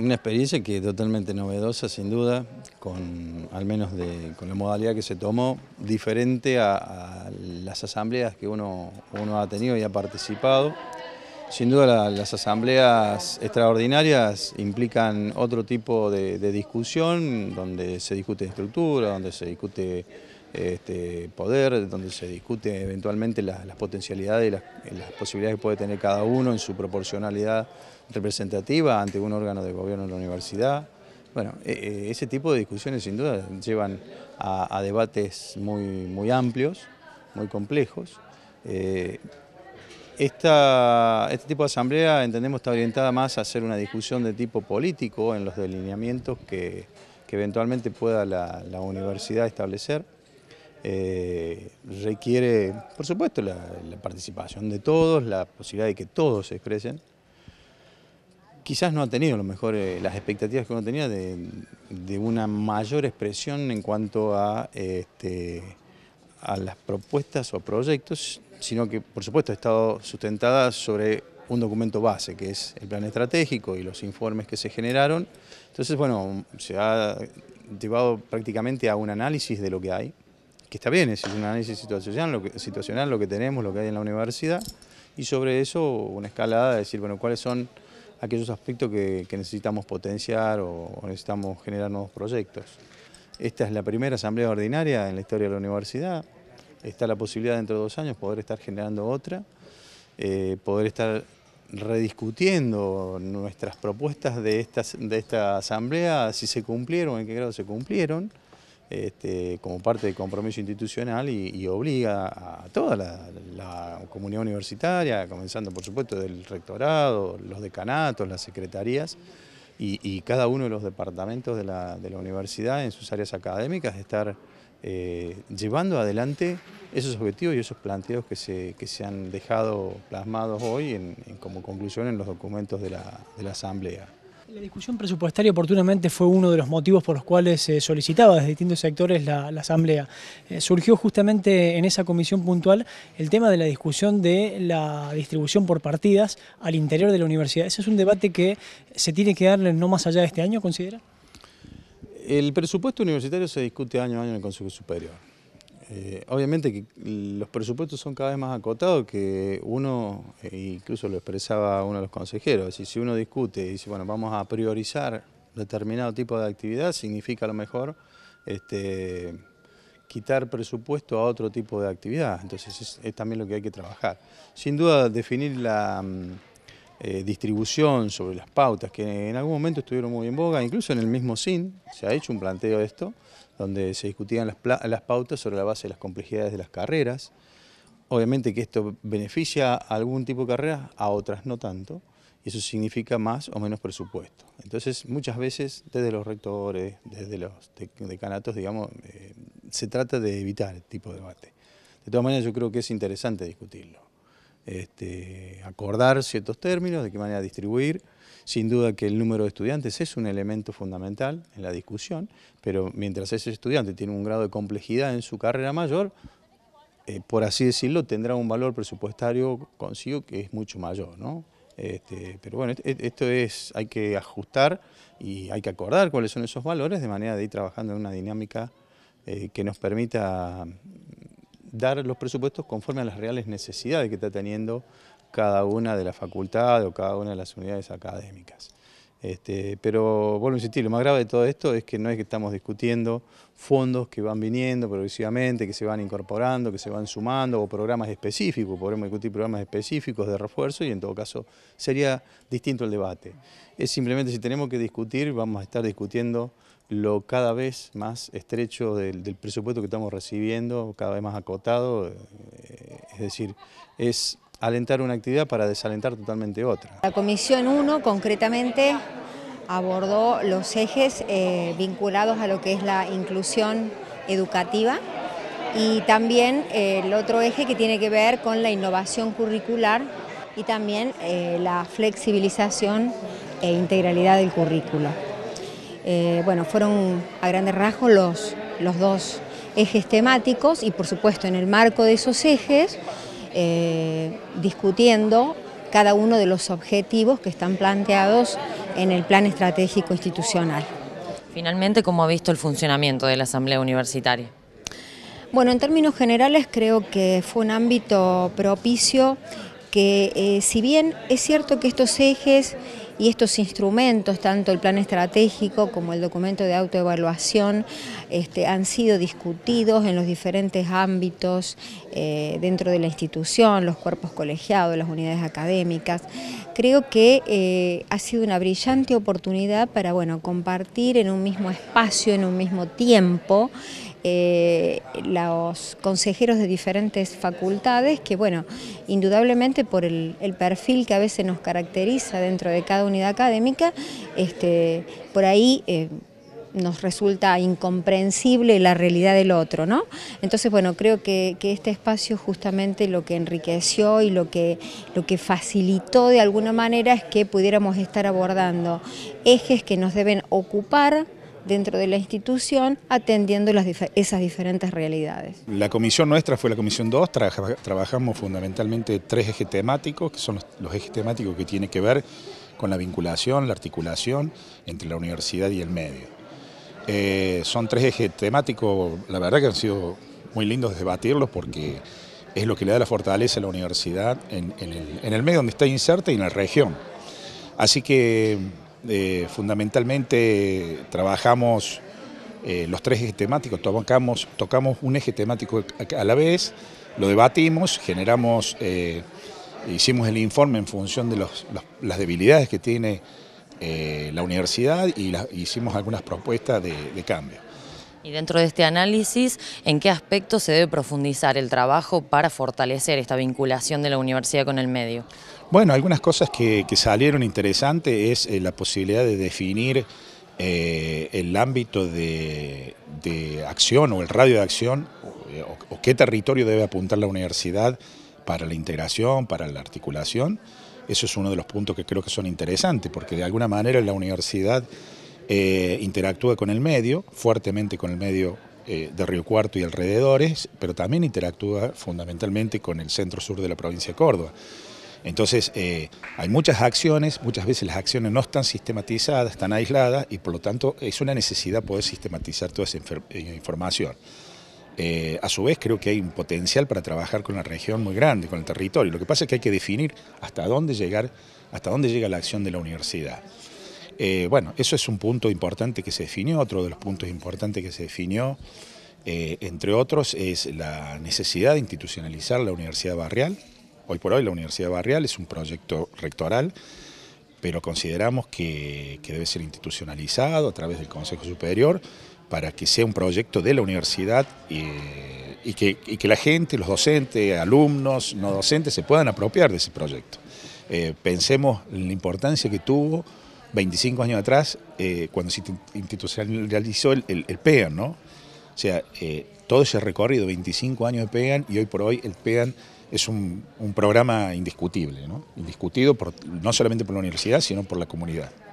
Una experiencia que es totalmente novedosa, sin duda, con, al menos con la modalidad que se tomó, diferente a, las asambleas que uno, uno, ha tenido y ha participado. Sin duda las asambleas extraordinarias implican otro tipo de, discusión, donde se discute estructura, donde se discute este, poder, donde se discute eventualmente las, potencialidades y las posibilidades que puede tener cada uno en su proporcionalidad representativa ante un órgano de gobierno de la universidad. Bueno, e, e, ese tipo de discusiones sin duda llevan a, debates muy, muy amplios, muy complejos. Eh, este tipo de asamblea entendemos está orientada más a hacer una discusión de tipo político en los delineamientos que, eventualmente pueda la, universidad establecer. Eh, requiere, por supuesto, la, la participación de todos, la posibilidad de que todos se expresen quizás no ha tenido lo mejor las expectativas que uno tenía de, una mayor expresión en cuanto este, a, las propuestas o proyectos, sino que por supuesto ha estado sustentada sobre un documento base, que es el plan estratégico y los informes que se generaron. Entonces, bueno, se ha llevado prácticamente a un análisis de lo que hay, que está bien, es un análisis situacional lo, que, situacional, lo que tenemos, lo que hay en la universidad, y sobre eso una escalada de decir, bueno, cuáles son aquellos aspectos que, necesitamos potenciar o, necesitamos generar nuevos proyectos. Esta es la primera asamblea ordinaria en la historia de la universidad. Está la posibilidad dentro de dos años poder estar generando otra, eh, poder estar rediscutiendo nuestras propuestas de, de esta asamblea, si se cumplieron, en qué grado se cumplieron. Este, como parte del compromiso institucional y, obliga a toda la, comunidad universitaria, comenzando por supuesto del rectorado, los decanatos, las secretarías y, cada uno de los departamentos de la, universidad en sus áreas académicas, de estar eh, llevando adelante esos objetivos y esos planteos que se, han dejado plasmados hoy en, como conclusión en los documentos de la Asamblea. La discusión presupuestaria oportunamente fue uno de los motivos por los cuales se solicitaba desde distintos sectores la, Asamblea. Eh, surgió justamente en esa comisión puntual el tema de la discusión de la distribución por partidas al interior de la universidad. ¿Ese es un debate que se tiene que dar no más allá de este año, considera? El presupuesto universitario se discute año a año en el Consejo Superior. Eh, obviamente que los presupuestos son cada vez más acotados que uno, eh, incluso lo expresaba uno de los consejeros, si, si uno discute y dice, bueno, vamos a priorizar determinado tipo de actividad, significa a lo mejor este, quitar presupuesto a otro tipo de actividad. Entonces es también lo que hay que trabajar. Sin duda definir la mm, eh, distribución, sobre las pautas, que en algún momento estuvieron muy en boga, incluso en el mismo SIN se ha hecho un planteo de esto, donde se discutían las, pautas sobre la base de las complejidades de las carreras. Obviamente que esto beneficia a algún tipo de carreras, a otras no tanto, y eso significa más o menos presupuesto. Entonces, muchas veces, desde los rectores, desde los decanatos, digamos, eh, se trata de evitar el este tipo de debate. De todas maneras, yo creo que es interesante discutirlo. Este, acordar ciertos términos, de qué manera distribuir. Sin duda que el número de estudiantes es un elemento fundamental en la discusión, pero mientras ese estudiante tiene un grado de complejidad en su carrera mayor, eh, por así decirlo, tendrá un valor presupuestario consigo que es mucho mayor. ¿no? Este, pero bueno, esto es, hay que ajustar y hay que acordar cuáles son esos valores de manera de ir trabajando en una dinámica eh, que nos permita dar los presupuestos conforme a las reales necesidades que está teniendo cada una de las facultades o cada una de las unidades académicas. Este, pero vuelvo a insistir, lo más grave de todo esto es que no es que estamos discutiendo fondos que van viniendo progresivamente, que se van incorporando, que se van sumando, o programas específicos, podemos discutir programas específicos de refuerzo y en todo caso sería distinto el debate. Es simplemente si tenemos que discutir, vamos a estar discutiendo lo cada vez más estrecho del, del presupuesto que estamos recibiendo, cada vez más acotado, eh, es decir, es alentar una actividad para desalentar totalmente otra. La Comisión 1 concretamente abordó los ejes eh, vinculados a lo que es la inclusión educativa y también eh, el otro eje que tiene que ver con la innovación curricular y también eh, la flexibilización e integralidad del currículo. bueno, fueron a grandes rasgos los, los dos ejes temáticos y por supuesto en el marco de esos ejes eh, discutiendo cada uno de los objetivos que están planteados en el plan estratégico institucional. Finalmente, ¿cómo ha visto el funcionamiento de la Asamblea Universitaria? Bueno, en términos generales creo que fue un ámbito propicio que eh, si bien es cierto que estos ejes y estos instrumentos, tanto el plan estratégico como el documento de autoevaluación, este, han sido discutidos en los diferentes ámbitos eh, dentro de la institución, los cuerpos colegiados, las unidades académicas. Creo que eh, ha sido una brillante oportunidad para bueno, compartir en un mismo espacio, en un mismo tiempo, eh, los consejeros de diferentes facultades que, bueno, indudablemente por el, perfil que a veces nos caracteriza dentro de cada unidad académica, este, por ahí... Eh, nos resulta incomprensible la realidad del otro, ¿no? Entonces, bueno, creo que, que, este espacio justamente lo que enriqueció y lo que, lo que facilitó de alguna manera es que pudiéramos estar abordando ejes que nos deben ocupar dentro de la institución atendiendo esas diferentes realidades. La comisión nuestra fue la comisión 2, trabajamos fundamentalmente tres ejes temáticos, que son los, ejes temáticos que tienen que ver con la vinculación, la articulación entre la universidad y el medio. Eh, son tres ejes temáticos, la verdad que han sido muy lindos debatirlos porque es lo que le da la fortaleza a la universidad en, el, en el medio donde está inserta y en la región. Así que eh, fundamentalmente trabajamos eh, los tres ejes temáticos, tocamos, un eje temático a la vez, lo debatimos, generamos, eh, hicimos el informe en función de las debilidades que tiene la universidad y hicimos algunas propuestas de, de cambio. Y dentro de este análisis, ¿en qué aspecto se debe profundizar el trabajo para fortalecer esta vinculación de la universidad con el medio? Bueno, algunas cosas que, salieron interesantes es eh, la posibilidad de definir eh, el ámbito de, acción o el radio de acción eh, o, o, qué territorio debe apuntar la universidad para la integración, para la articulación. Eso es uno de los puntos que creo que son interesantes porque de alguna manera la universidad interactúa con el medio, fuertemente con el medio de Río Cuarto y alrededores, pero también interactúa fundamentalmente con el centro sur de la provincia de Córdoba. Entonces, eh, hay muchas acciones, muchas veces las acciones no están sistematizadas, están aisladas y por lo tanto es una necesidad poder sistematizar toda esa eh, información. Eh, a su vez, creo que hay un potencial para trabajar con la región muy grande, con el territorio. Lo que pasa es que hay que definir hasta dónde llegar, hasta dónde llega la acción de la universidad. bueno, eso es un punto importante que se definió, otro de los puntos importantes que se definió, entre otros, es la necesidad de institucionalizar la universidad barrial, Hoy por hoy la Universidad Barrial es un proyecto rectoral, pero consideramos que, debe ser institucionalizado a través del Consejo Superior para que sea un proyecto de la universidad eh, y, que, la gente, los docentes, alumnos, no docentes, se puedan apropiar de ese proyecto. Eh, pensemos en la importancia que tuvo 25 años atrás eh, cuando se institucionalizó el, el, el PEAN, ¿no? O sea, todo ese recorrido, 25 años de PEAN y hoy por hoy el PEAN es un, programa indiscutible, indiscutido no solamente por la universidad, sino por la comunidad.